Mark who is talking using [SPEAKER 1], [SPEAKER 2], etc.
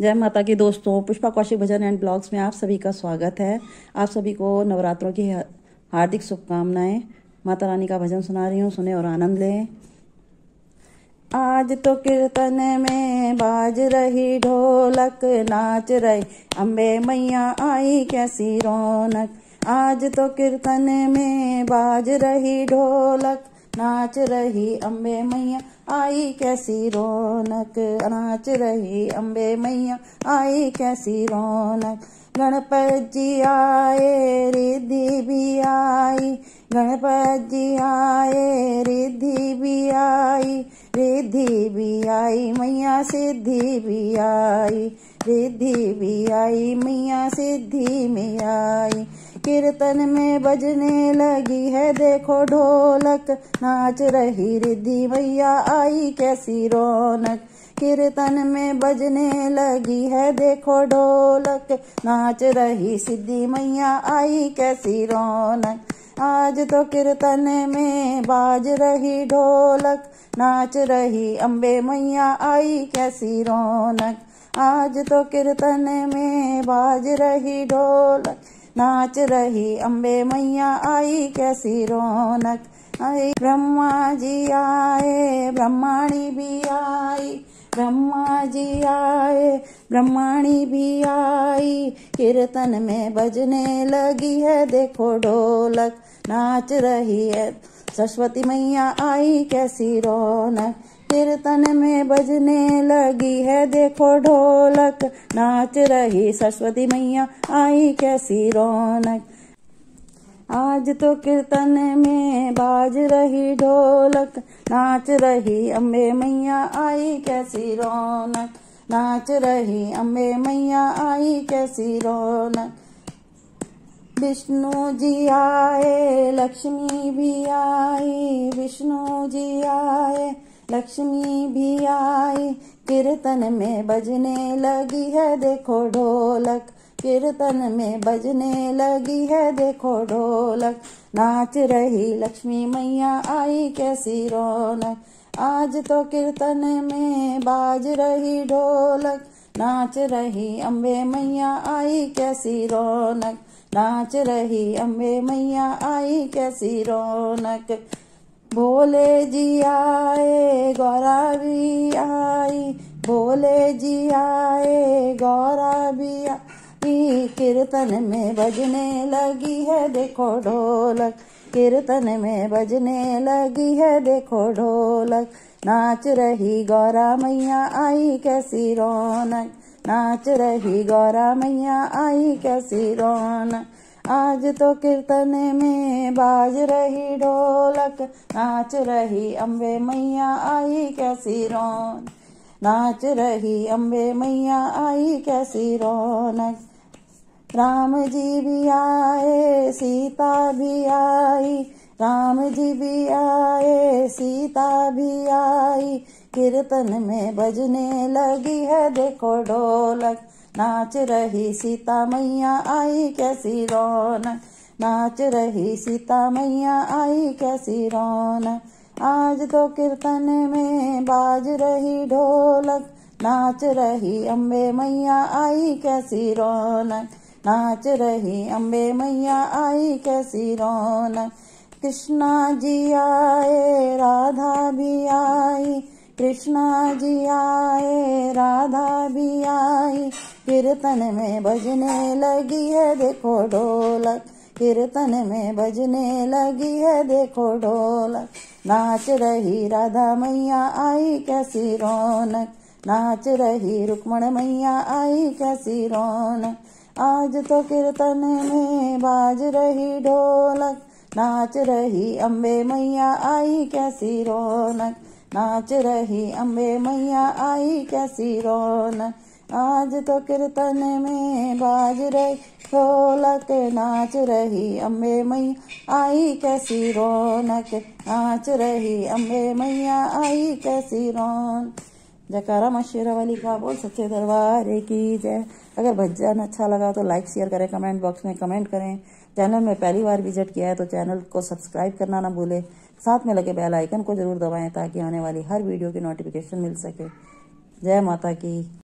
[SPEAKER 1] जय माता की दोस्तों पुष्पा कौशिक भजन एंड ब्लॉग्स में आप सभी का स्वागत है आप सभी को नवरात्रों की हार्दिक शुभकामनाएं माता रानी का भजन सुना रही हूँ सुने और आनंद लें आज तो कीर्तन में बाज रही ढोलक नाच रही अम्बे मैया आई कैसी रौनक आज तो कीर्तन में बाज रही ढोलक नाच रही अम्बे मैया आई कैसी रौनक नाच रही अम्बे मैया आई कैसी रौनक गणपत जी आए रिद्धि भी आई गणपति आए रिद्धि भी आई रिद्धि भी आई मैया सिद्धि भी आई रिद्धि भी आई मैया सिद्धि में आई कीर्तन में बजने लगी है देखो ढोलक नाच रही रिद्धि मैया आई कैसी रौनक कीर्तन में बजने लगी है देखो ढोलक नाच रही सिद्धि मैया आई कैसी रौनक आज तो कीर्तन में बाज रही ढोलक नाच रही अम्बे मैया आई कैसी रौनक आज तो कीर्तन में बाज रही ढोलक नाच रही अम्बे मैया आई कैसी रौनक आई ब्रह्मा जी आए ब्रह्माणी भी आई ब्रह्मा जी आए ब्रह्माणी भी आई कीर्तन में बजने लगी है देखो ढोलक नाच रही है सरस्वती मैया आई कैसी रौनक कीर्तन में बजने लगी है देखो ढोलक नाच रही सरस्वती मैया आई कैसी रौनक आज तो कीर्तन में बाज रही ढोलक नाच रही अम्बे मैया आई कैसी रौनक नाच रही अम्बे मैया आई कैसी रौनक विष्णु जी आए लक्ष्मी भी आई विष्णु जी आए लक्ष्मी भी आई कीर्तन में बजने लगी है देखो ढोलक कीर्तन में बजने लगी है देखो ढोलक नाच रही लक्ष्मी मैया आई कैसी रौनक आज तो कीर्तन में बाज रही ढोलक नाच रही अम्बे मैया आई कैसी रौनक नाच रही अम्बे मैया आई कैसी रौनक भोले जी आए गौरा भी आई भोले जी आए गौरा भी आ... की कीर्तन में बजने लगी है देखो ढोलक कीर्तन में बजने लगी है देखो ढोलक नाच रही गौरा मैया आई कैसी रौनक नाच रही गौरा मैया आई कैसी रौनक आज तो कीर्तन में बाज रही ढोलक नाच रही अम्बे मैया आई कैसी रौन नाच रही अम्बे मैया आई कैसी रौनक राम जी भी आए सीता भी आई राम जी भी आए सीता भी आई कीर्तन में बजने लगी है देखो ढोलक नाच रही सीता मैया आई कैसी रौनक नाच रही सीता मैया आई कैसी रौनक आज तो कीर्तन में बाज रही ढोलक नाच रही अम्बे मैया आई कैसी रौनक नाच रही अम्बे मैया आई कैसी रौनक कृष्णा जी आए राधा भी आई कृष्णा जी आए राधा भी आई कीर्तन में बजने लगी है देखो ढोलक कीर्तन में बजने लगी है देखो ढोलक नाच रही राधा मैया आई कैसी रौनक नाच रही रुक्मण मैया आई कैसी रौनक आज तो कीर्तन में बाज रही ढोलक नाच रही अम्बे मैया आई कैसी रौनक नाच रही अम्बे मैया आई कैसी रौनक आज तो कीर्तन में बाज रही ढोलक नाच रही अम्बे मैया आई कैसी रौनक नाच रही अम्बे मैया आई कैसी रौनक जयकारा माँ का बोल सच्चे दरबार की जय अगर भजन अच्छा लगा तो लाइक शेयर करें कमेंट बॉक्स में कमेंट करें चैनल में पहली बार विजिट किया है तो चैनल को सब्सक्राइब करना ना भूले साथ में लगे बेल आइकन को जरूर दबाएं ताकि आने वाली हर वीडियो की नोटिफिकेशन मिल सके जय माता की